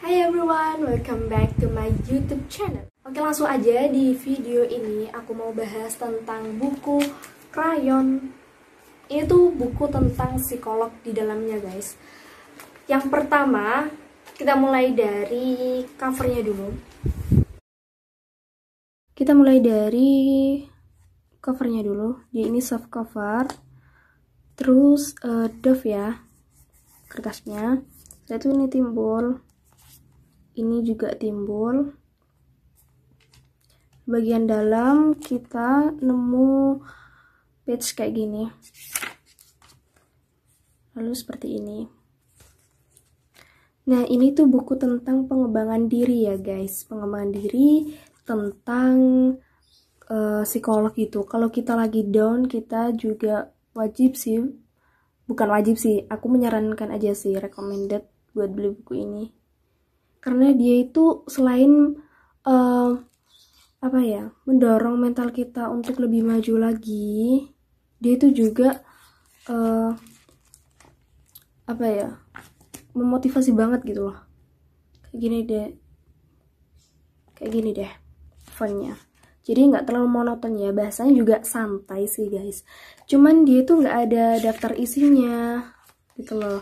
Hai everyone, welcome back to my YouTube channel. Oke, langsung aja di video ini aku mau bahas tentang buku Crayon. Itu buku tentang psikolog di dalamnya, guys. Yang pertama, kita mulai dari covernya dulu. Kita mulai dari covernya dulu. Jadi ini soft cover. Terus uh, Dove ya kertasnya. Lalu ini timbul ini juga timbul bagian dalam kita nemu page kayak gini lalu seperti ini nah ini tuh buku tentang pengembangan diri ya guys pengembangan diri tentang uh, psikolog itu kalau kita lagi down kita juga wajib sih bukan wajib sih aku menyarankan aja sih recommended buat beli buku ini karena dia itu selain uh, apa ya mendorong mental kita untuk lebih maju lagi dia itu juga uh, apa ya memotivasi banget gitu loh kayak gini deh kayak gini deh funnya jadi nggak terlalu monoton ya bahasanya juga santai sih guys cuman dia itu nggak ada daftar isinya gitu loh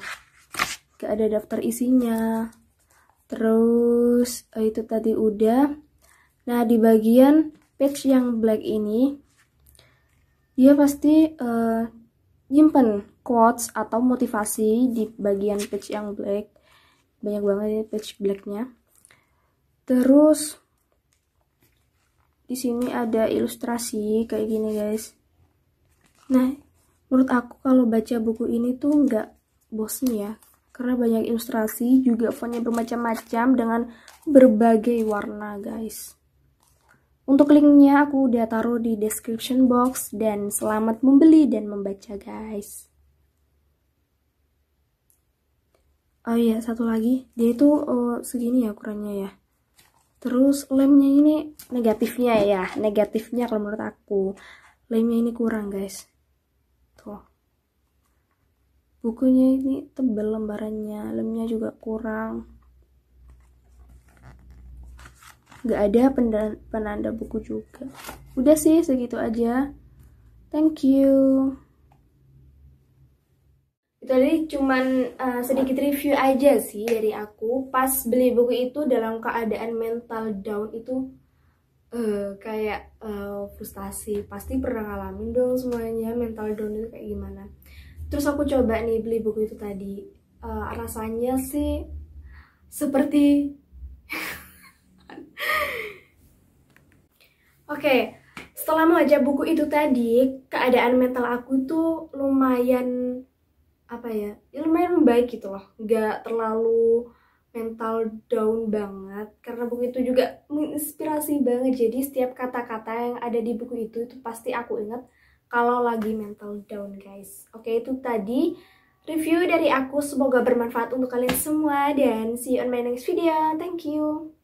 nggak ada daftar isinya terus eh, itu tadi udah nah di bagian page yang black ini dia pasti uh, nyimpen quotes atau motivasi di bagian page yang black banyak banget ya page blacknya terus di sini ada ilustrasi kayak gini guys nah menurut aku kalau baca buku ini tuh nggak bosen ya karena banyak ilustrasi juga fontnya bermacam-macam dengan berbagai warna guys untuk linknya aku udah taruh di description box dan selamat membeli dan membaca guys oh iya satu lagi dia itu oh, segini ya ukurannya ya terus lemnya ini negatifnya ya negatifnya kalau menurut aku lemnya ini kurang guys bukunya ini tebel lembarannya lemnya juga kurang gak ada penanda buku juga udah sih segitu aja thank you itu tadi cuman uh, sedikit review aja sih dari aku pas beli buku itu dalam keadaan mental down itu uh, kayak uh, frustasi pasti pernah ngalamin dong semuanya mental down itu kayak gimana terus aku coba nih beli buku itu tadi uh, rasanya sih seperti oke okay, setelah membaca buku itu tadi keadaan mental aku tuh lumayan apa ya, ya lumayan membaik gitu loh nggak terlalu mental down banget karena buku itu juga menginspirasi banget jadi setiap kata-kata yang ada di buku itu itu pasti aku ingat kalau lagi mental down guys. Oke, itu tadi review dari aku. Semoga bermanfaat untuk kalian semua dan see you on my next video. Thank you.